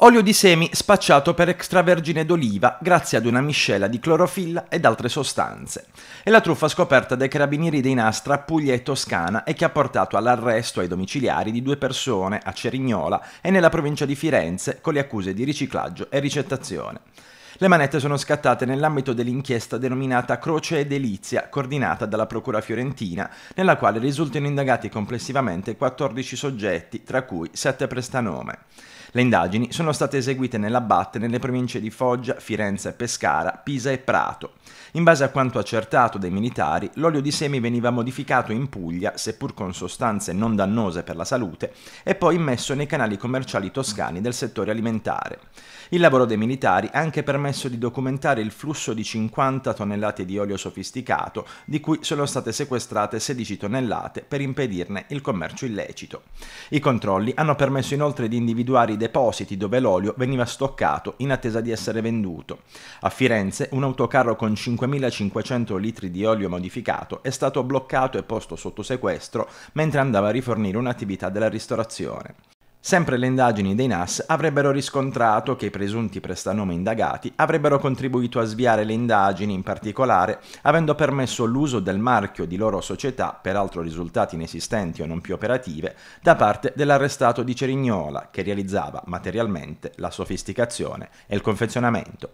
olio di semi spacciato per extravergine d'oliva grazie ad una miscela di clorofilla ed altre sostanze. È la truffa scoperta dai carabinieri dei Nastra, Puglia e Toscana e che ha portato all'arresto ai domiciliari di due persone a Cerignola e nella provincia di Firenze con le accuse di riciclaggio e ricettazione. Le manette sono scattate nell'ambito dell'inchiesta denominata Croce e Delizia, coordinata dalla Procura fiorentina, nella quale risultano indagati complessivamente 14 soggetti, tra cui 7 prestanome. Le indagini sono state eseguite nella BAT nelle province di Foggia, Firenze, Pescara, Pisa e Prato. In base a quanto accertato dai militari, l'olio di semi veniva modificato in Puglia, seppur con sostanze non dannose per la salute, e poi immesso nei canali commerciali toscani del settore alimentare. Il lavoro dei militari ha anche permesso di documentare il flusso di 50 tonnellate di olio sofisticato, di cui sono state sequestrate 16 tonnellate per impedirne il commercio illecito. I controlli hanno permesso inoltre di individuare depositi dove l'olio veniva stoccato in attesa di essere venduto. A Firenze un autocarro con 5.500 litri di olio modificato è stato bloccato e posto sotto sequestro mentre andava a rifornire un'attività della ristorazione. Sempre le indagini dei NAS avrebbero riscontrato che i presunti prestanome indagati avrebbero contribuito a sviare le indagini, in particolare avendo permesso l'uso del marchio di loro società, peraltro risultati inesistenti o non più operative, da parte dell'arrestato di Cerignola, che realizzava materialmente la sofisticazione e il confezionamento